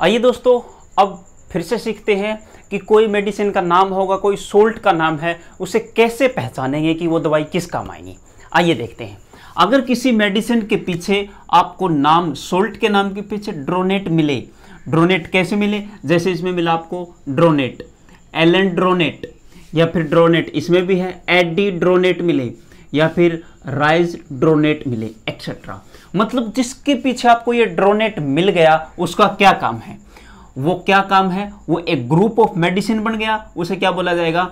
आइए दोस्तों अब फिर से सीखते हैं कि कोई मेडिसिन का नाम होगा कोई सोल्ट का नाम है उसे कैसे पहचानेंगे कि वो दवाई किस काम आएगी आइए देखते हैं अगर किसी मेडिसिन के पीछे आपको नाम सोल्ट के नाम के पीछे ड्रोनेट मिले ड्रोनेट कैसे मिले जैसे इसमें मिला आपको ड्रोनेट एलन ड्रोनेट या फिर ड्रोनेट इसमें भी है एडी ड्रोनेट मिले या फिर राइज ड्रोनेट मिले एक्सेट्रा मतलब जिसके पीछे आपको ये ड्रोनेट मिल गया उसका क्या काम है वो क्या काम है वो एक ग्रुप ऑफ मेडिसिन बन गया उसे क्या बोला जाएगा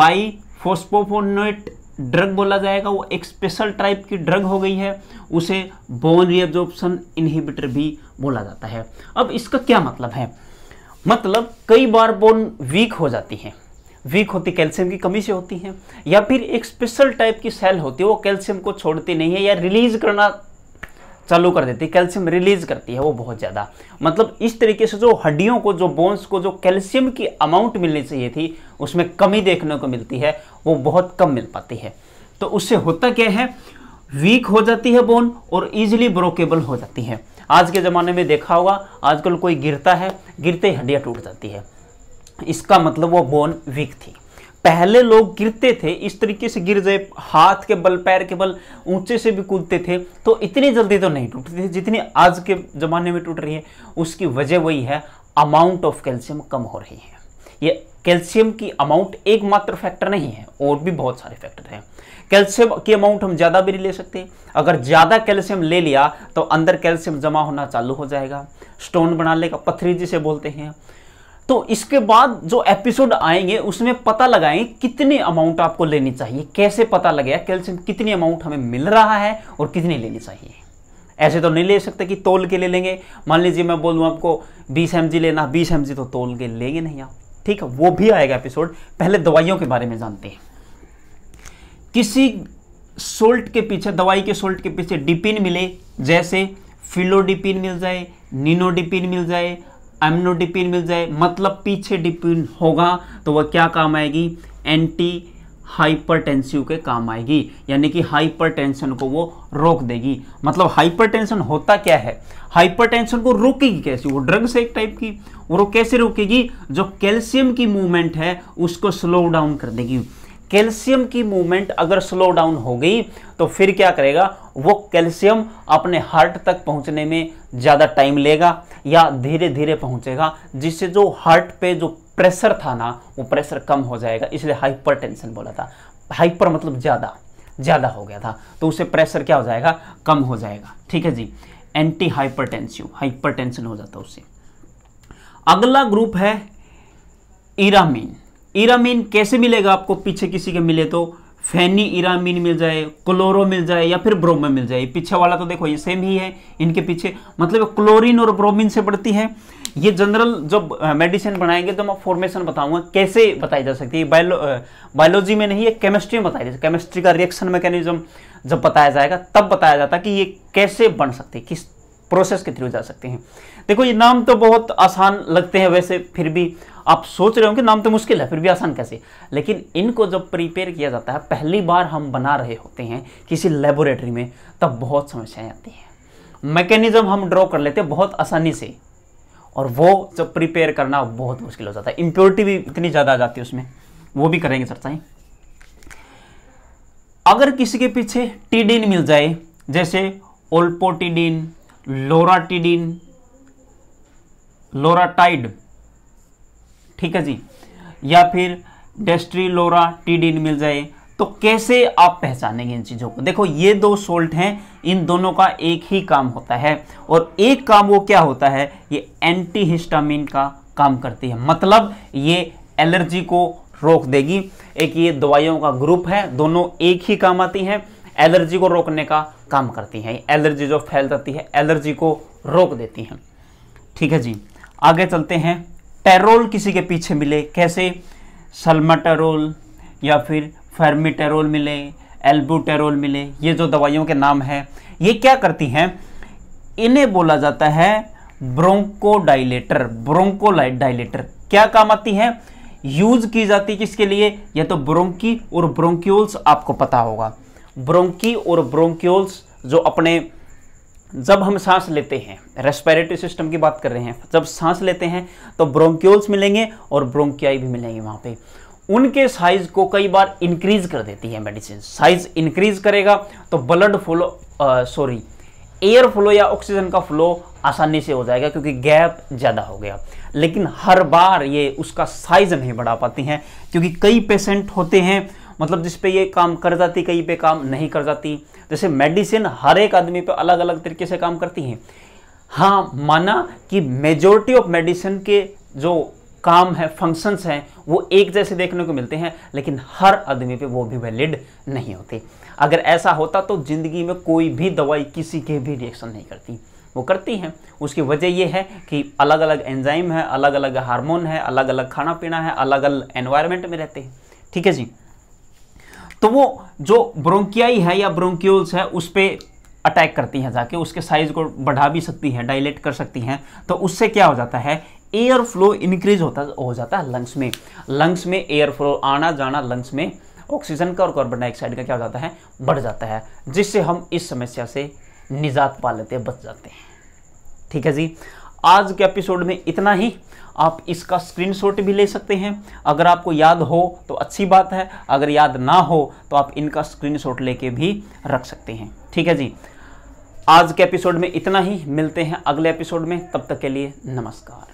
बाई फोस्पोफोनेट ड्रग बोला जाएगा वो एक स्पेशल टाइप की ड्रग हो गई है उसे बोन रिएब्जॉर्प्शन इनहिबिटर भी बोला जाता है अब इसका क्या मतलब है मतलब कई बार बोन वीक हो जाती है वीक होती कैल्शियम की कमी से होती हैं या फिर एक स्पेशल टाइप की सेल होती है वो कैल्शियम को छोड़ती नहीं है या रिलीज करना चालू कर देती है कैल्शियम रिलीज करती है वो बहुत ज़्यादा मतलब इस तरीके से जो हड्डियों को जो बोन्स को जो कैल्शियम की अमाउंट मिलनी चाहिए थी उसमें कमी देखने को मिलती है वो बहुत कम मिल पाती है तो उससे होता क्या है वीक हो जाती है बोन और इजिली ब्रोकेबल हो जाती है आज के ज़माने में देखा होगा आजकल कोई गिरता है गिरते हड्डियाँ टूट जाती है इसका मतलब वो बोन वीक थी पहले लोग गिरते थे इस तरीके से गिर जाए हाथ के बल पैर के बल ऊंचे से भी कूदते थे तो इतनी जल्दी तो नहीं टूटते थे जितनी आज के ज़माने में टूट रही है उसकी वजह वही है अमाउंट ऑफ कैल्शियम कम हो रही है ये कैल्शियम की अमाउंट एकमात्र फैक्टर नहीं है और भी बहुत सारे फैक्टर हैं कैल्शियम की अमाउंट हम ज़्यादा भी नहीं ले सकते अगर ज़्यादा कैल्शियम ले लिया तो अंदर कैल्शियम जमा होना चालू हो जाएगा स्टोन बना लेगा पथरी जिसे बोलते हैं तो इसके बाद जो एपिसोड आएंगे उसमें पता लगाएं कितने अमाउंट आपको लेनी चाहिए कैसे पता लगेगा कैल्शियम कितनी अमाउंट हमें मिल रहा है और कितनी लेनी चाहिए ऐसे तो नहीं ले सकते कि तोल के ले लेंगे मान लीजिए मैं बोल दूँ आपको बीस एम लेना बीस एम तो तोल के लेंगे नहीं आप ठीक है वो भी आएगा एपिसोड पहले दवाइयों के बारे में जानते हैं किसी सोल्ट के पीछे दवाई के सोल्ट के पीछे डिपिन मिले जैसे फिलोडिपिन मिल जाए नीनोडिपिन मिल जाए एमनोडिपिन मिल जाए मतलब पीछे डिपिन होगा तो वह क्या काम आएगी एंटी हाइपरटेंसिव के काम आएगी यानी कि हाइपरटेंशन को वो रोक देगी मतलब हाइपरटेंशन होता क्या है हाइपरटेंशन को रोकेगी कैसे वो ड्रग्स एक टाइप की वो वो कैसे रोकेगी जो कैल्शियम की मूवमेंट है उसको स्लो डाउन कर देगी कैल्शियम की मूवमेंट अगर स्लो डाउन हो गई तो फिर क्या करेगा वो कैल्शियम अपने हार्ट तक पहुंचने में ज़्यादा टाइम लेगा या धीरे धीरे पहुंचेगा जिससे जो हार्ट पे जो प्रेशर था ना वो प्रेशर कम हो जाएगा इसलिए टेंशन बोला था हाइपर मतलब ज़्यादा ज़्यादा हो गया था तो उसे प्रेशर क्या हो जाएगा कम हो जाएगा ठीक है जी एंटी हाइपर हाइपरटेंशन हो जाता है उससे अगला ग्रुप है इरामीन इरामीन कैसे मिलेगा आपको पीछे किसी के मिले तो फैनी इरामीन मिल जाए क्लोरो मिल जाए या फिर ब्रोमिन मिल जाए पीछे वाला तो देखो ये सेम ही है इनके पीछे मतलब क्लोरीन और ब्रोमिन से बढ़ती है ये जनरल जब मेडिसिन बनाएंगे तो मैं फॉर्मेशन बताऊंगा कैसे बताई जा सकती है बायो बायोलॉजी में नहीं है केमिस्ट्री में बताई सकती केमिस्ट्री का रिएक्शन मैकेनिज्म जब बताया जाएगा तब बताया जाता कि ये कैसे बन सकती है किस प्रोसेस के थ्रू जा सकते हैं देखो ये नाम तो बहुत आसान लगते हैं वैसे फिर भी आप सोच रहे होंगे नाम तो मुश्किल है फिर भी आसान कैसे लेकिन इनको जब प्रिपेयर किया जाता है पहली बार हम बना रहे होते हैं किसी लेबोरेटरी में तब बहुत समस्याएं आती हैं मैकेनिज्म हम ड्रॉ कर लेते हैं बहुत आसानी से और वो जब प्रिपेयर करना बहुत मुश्किल हो जाता है इंप्योरिटी भी इतनी ज़्यादा आ जाती है उसमें वो भी करेंगे चर्चाएँ अगर किसी के पीछे टीडिन मिल जाए जैसे ओल्पोटिडिन लोराटिडिन लोराटाइड ठीक है जी या फिर डेस्ट्रीलोरा टीडिन मिल जाए तो कैसे आप पहचानेंगे इन चीज़ों को देखो ये दो सोल्ट हैं इन दोनों का एक ही काम होता है और एक काम वो क्या होता है ये एंटीहिस्टामिन का काम करती है मतलब ये एलर्जी को रोक देगी एक ये दवाइयों का ग्रुप है दोनों एक ही काम आती हैं एलर्जी को रोकने का काम करती हैं एलर्जी जो फैल जाती है एलर्जी को रोक देती हैं ठीक है जी आगे चलते हैं टेरोल किसी के पीछे मिले कैसे सलमाटेरोल या फिर फर्मिटेरोल मिले टेरोल मिले ये जो दवाइयों के नाम हैं ये क्या करती हैं इन्हें बोला जाता है ब्रोंकोडाइलेटर डायलेटर क्या काम आती है यूज की जाती है किसके लिए या तो ब्रोंकी और ब्रोंक्यूल्स आपको पता होगा ब्रोंकी और ब्रोंक्यूल्स जो अपने जब हम सांस लेते हैं रेस्पिरेटरी सिस्टम की बात कर रहे हैं जब सांस लेते हैं तो ब्रोंक्योल्स मिलेंगे और ब्रोंकियाई भी मिलेंगे वहाँ पे उनके साइज को कई बार इंक्रीज कर देती है मेडिसिन साइज इंक्रीज करेगा तो blood flow sorry air flow या ऑक्सीजन का फ्लो आसानी से हो जाएगा क्योंकि गैप ज़्यादा हो गया लेकिन हर बार ये उसका साइज नहीं बढ़ा पाती हैं क्योंकि कई पेशेंट होते हैं मतलब जिस पे ये काम कर जाती कहीं पे काम नहीं कर जाती जैसे मेडिसिन हर एक आदमी पे अलग अलग तरीके से काम करती हैं हाँ माना कि मेजोरिटी ऑफ मेडिसिन के जो काम है फंक्शंस हैं वो एक जैसे देखने को मिलते हैं लेकिन हर आदमी पे वो भी वैलिड नहीं होते अगर ऐसा होता तो ज़िंदगी में कोई भी दवाई किसी के भी रिएक्शन नहीं करती वो करती हैं उसकी वजह ये है कि अलग अलग एंजाइम है अलग अलग हार्मोन है अलग अलग खाना पीना है अलग अलग एनवायरमेंट में रहते हैं ठीक है जी तो वो जो ब्रोंकियाई है या ब्रोंकियोल्स है उस पर अटैक करती हैं जाके उसके साइज को बढ़ा भी सकती हैं डायलेट कर सकती हैं तो उससे क्या हो जाता है एयर फ्लो इंक्रीज होता हो जाता है लंग्स में लंग्स में एयर फ्लो आना जाना लंग्स में ऑक्सीजन का और कार्बन डाइऑक्साइड का क्या हो जाता है बढ़ जाता है जिससे हम इस समस्या से निजात पा लेते हैं बच जाते हैं ठीक है जी आज के एपिसोड में इतना ही आप इसका स्क्रीनशॉट भी ले सकते हैं अगर आपको याद हो तो अच्छी बात है अगर याद ना हो तो आप इनका स्क्रीनशॉट लेके भी रख सकते हैं ठीक है जी आज के एपिसोड में इतना ही मिलते हैं अगले एपिसोड में तब तक के लिए नमस्कार